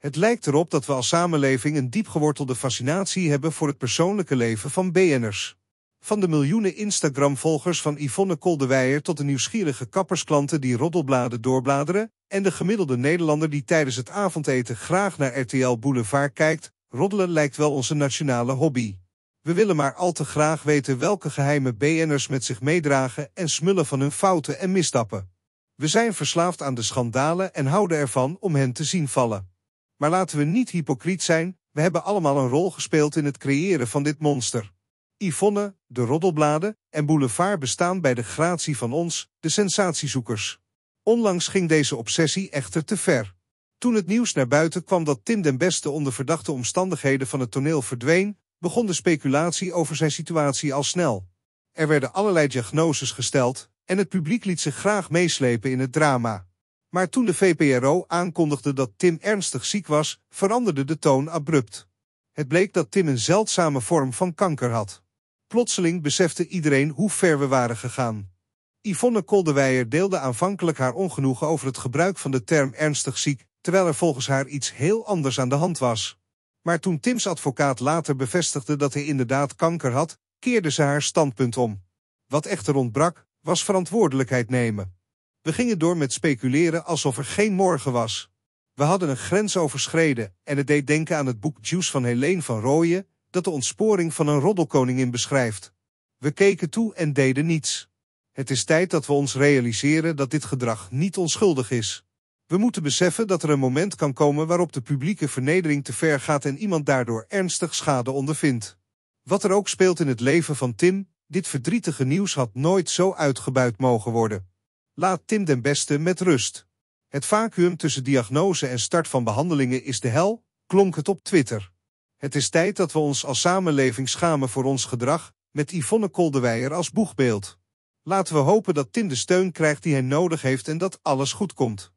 Het lijkt erop dat we als samenleving een diepgewortelde fascinatie hebben voor het persoonlijke leven van BN'ers. Van de miljoenen Instagram-volgers van Yvonne Koldewijer tot de nieuwsgierige kappersklanten die roddelbladen doorbladeren en de gemiddelde Nederlander die tijdens het avondeten graag naar RTL Boulevard kijkt, roddelen lijkt wel onze nationale hobby. We willen maar al te graag weten welke geheime BN'ers met zich meedragen en smullen van hun fouten en misstappen. We zijn verslaafd aan de schandalen en houden ervan om hen te zien vallen. Maar laten we niet hypocriet zijn, we hebben allemaal een rol gespeeld in het creëren van dit monster. Yvonne, de roddelbladen en Boulevard bestaan bij de gratie van ons, de sensatiezoekers. Onlangs ging deze obsessie echter te ver. Toen het nieuws naar buiten kwam dat Tim den Beste onder verdachte omstandigheden van het toneel verdween, begon de speculatie over zijn situatie al snel. Er werden allerlei diagnoses gesteld en het publiek liet zich graag meeslepen in het drama. Maar toen de VPRO aankondigde dat Tim ernstig ziek was, veranderde de toon abrupt. Het bleek dat Tim een zeldzame vorm van kanker had. Plotseling besefte iedereen hoe ver we waren gegaan. Yvonne Koldewijer deelde aanvankelijk haar ongenoegen over het gebruik van de term ernstig ziek, terwijl er volgens haar iets heel anders aan de hand was. Maar toen Tims advocaat later bevestigde dat hij inderdaad kanker had, keerde ze haar standpunt om. Wat echter ontbrak, was verantwoordelijkheid nemen. We gingen door met speculeren alsof er geen morgen was. We hadden een grens overschreden en het deed denken aan het boek Juice van Helene van Rooyen, dat de ontsporing van een roddelkoningin beschrijft. We keken toe en deden niets. Het is tijd dat we ons realiseren dat dit gedrag niet onschuldig is. We moeten beseffen dat er een moment kan komen waarop de publieke vernedering te ver gaat en iemand daardoor ernstig schade ondervindt. Wat er ook speelt in het leven van Tim, dit verdrietige nieuws had nooit zo uitgebuit mogen worden laat Tim den Beste met rust. Het vacuüm tussen diagnose en start van behandelingen is de hel, klonk het op Twitter. Het is tijd dat we ons als samenleving schamen voor ons gedrag, met Yvonne Koldewijer als boegbeeld. Laten we hopen dat Tim de steun krijgt die hij nodig heeft en dat alles goed komt.